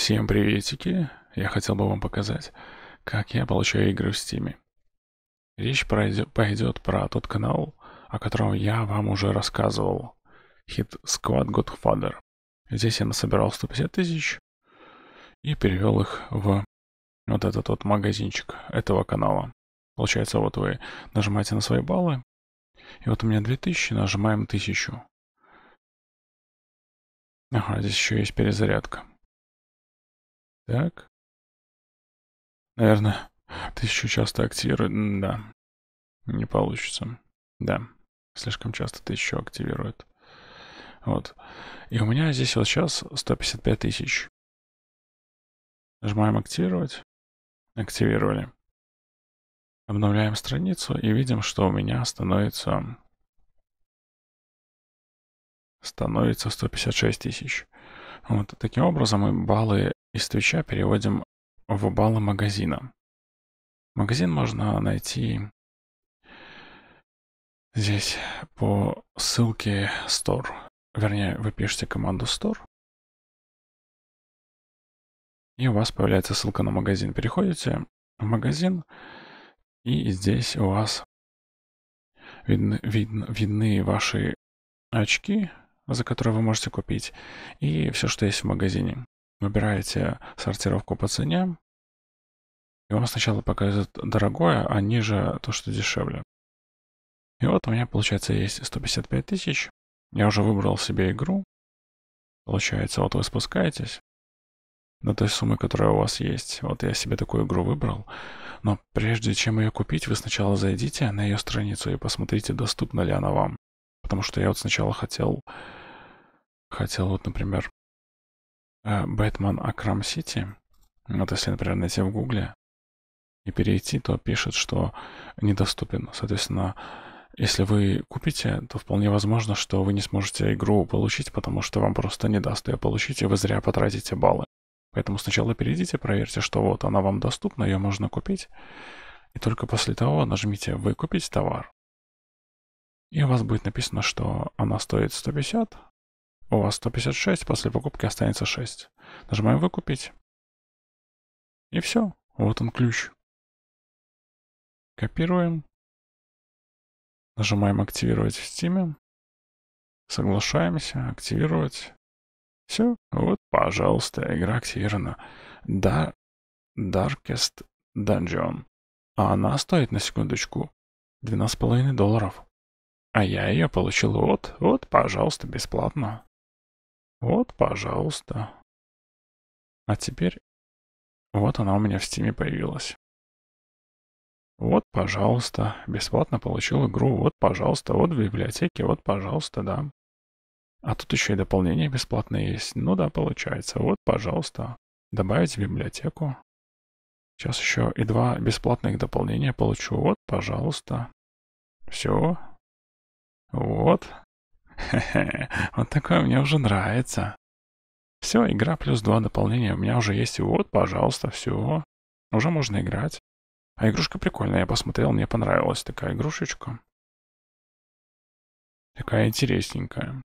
Всем приветики! Я хотел бы вам показать, как я получаю игры в стиме. Речь пройдет, пойдет про тот канал, о котором я вам уже рассказывал. Hit Squad Godfather. Здесь я насобирал 150 тысяч и перевел их в вот этот вот магазинчик этого канала. Получается, вот вы нажимаете на свои баллы, и вот у меня 2000, нажимаем 1000. Ага, здесь еще есть перезарядка. Так. Наверное, тысячу часто активирует. Да. Не получится. Да. Слишком часто тысячу активирует. Вот. И у меня здесь вот сейчас 155 тысяч. Нажимаем активировать. Активировали. Обновляем страницу и видим, что у меня становится становится 156 тысяч. Вот таким образом мы баллы из Твича переводим в баллы магазина. Магазин можно найти здесь по ссылке store. Вернее, вы пишете команду store. И у вас появляется ссылка на магазин. Переходите в магазин, и здесь у вас видны, видны, видны ваши очки, за которые вы можете купить, и все, что есть в магазине выбираете сортировку по цене, и вам сначала показывают дорогое, а ниже то, что дешевле. И вот у меня, получается, есть 155 тысяч. Я уже выбрал себе игру. Получается, вот вы спускаетесь на той суммы, которая у вас есть. Вот я себе такую игру выбрал. Но прежде чем ее купить, вы сначала зайдите на ее страницу и посмотрите, доступна ли она вам. Потому что я вот сначала хотел... Хотел вот, например, Э, Бэтмен Акрам Сити, вот если, например, найти в Гугле и перейти, то пишет, что недоступен. Соответственно, если вы купите, то вполне возможно, что вы не сможете игру получить, потому что вам просто не даст ее получить, и вы зря потратите баллы. Поэтому сначала перейдите, проверьте, что вот она вам доступна, ее можно купить. И только после того нажмите «Выкупить товар». И у вас будет написано, что она стоит 150, у вас 156, после покупки останется 6. Нажимаем «Выкупить». И все. Вот он ключ. Копируем. Нажимаем «Активировать в Steam». Соглашаемся, активировать. Все, вот, пожалуйста, игра активирована. Да, Darkest Dungeon. А она стоит, на секундочку, 12,5 долларов. А я ее получил вот, вот, пожалуйста, бесплатно. Вот, пожалуйста. А теперь вот она у меня в стиме появилась. Вот, пожалуйста, бесплатно получил игру, вот, пожалуйста, вот в библиотеке, вот, пожалуйста, да. А тут еще и дополнение бесплатное есть. Ну да, получается. Вот, пожалуйста, добавить в библиотеку. Сейчас еще и два бесплатных дополнения получу. Вот, пожалуйста. Все. Вот. Хе-хе, вот такое мне уже нравится. Все, игра плюс два дополнения у меня уже есть. вот, пожалуйста, все. Уже можно играть. А игрушка прикольная, я посмотрел, мне понравилась такая игрушечка. Такая интересненькая.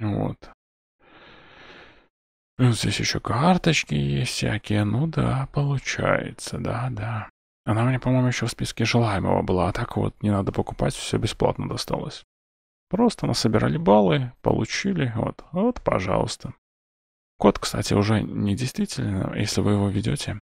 Вот. Здесь еще карточки есть всякие. Ну да, получается, да, да. Она мне, по-моему, еще в списке желаемого была, а так вот не надо покупать, все бесплатно досталось. Просто насобирали баллы, получили, вот, вот, пожалуйста. Код, кстати, уже не действительно, если вы его ведете.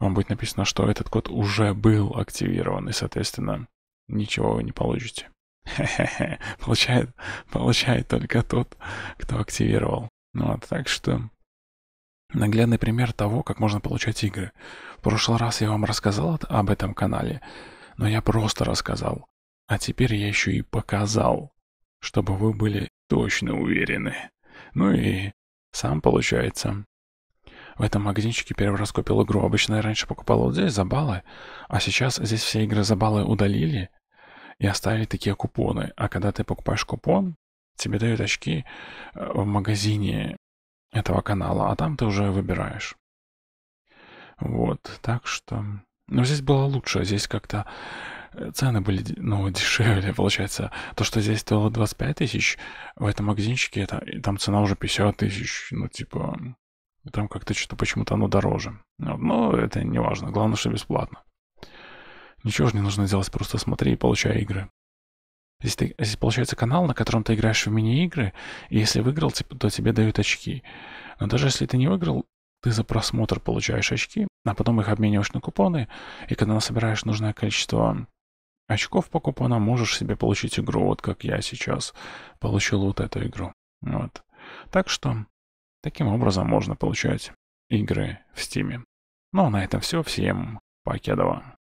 Вам будет написано, что этот код уже был активирован, и, соответственно, ничего вы не получите. Хе-хе-хе, получает, получает только тот, кто активировал. Ну вот, так что наглядный пример того, как можно получать игры. В прошлый раз я вам рассказал об этом канале, но я просто рассказал. А теперь я еще и показал чтобы вы были точно уверены. Ну и сам получается. В этом магазинчике первый раз купил игру. Обычно я раньше покупал вот здесь за баллы, а сейчас здесь все игры за баллы удалили и оставили такие купоны. А когда ты покупаешь купон, тебе дают очки э, в магазине этого канала, а там ты уже выбираешь. Вот, так что... Но здесь было лучше, здесь как-то э, цены были ну, дешевле, получается. То, что здесь стоило 25 тысяч, в этом магазинчике это, и там цена уже 50 тысяч, ну, типа, там как-то что-то почему-то оно дороже. Ну, но это не важно, главное, что бесплатно. Ничего же не нужно делать, просто смотри и получай игры. Здесь, ты, здесь получается канал, на котором ты играешь в мини-игры, и если выиграл, то тебе дают очки. Но даже если ты не выиграл, ты за просмотр получаешь очки, а потом их обмениваешь на купоны, и когда насобираешь нужное количество очков по купонам, можешь себе получить игру, вот как я сейчас получил вот эту игру. Вот. Так что таким образом можно получать игры в Стиме. Ну а на этом все. Всем покедова.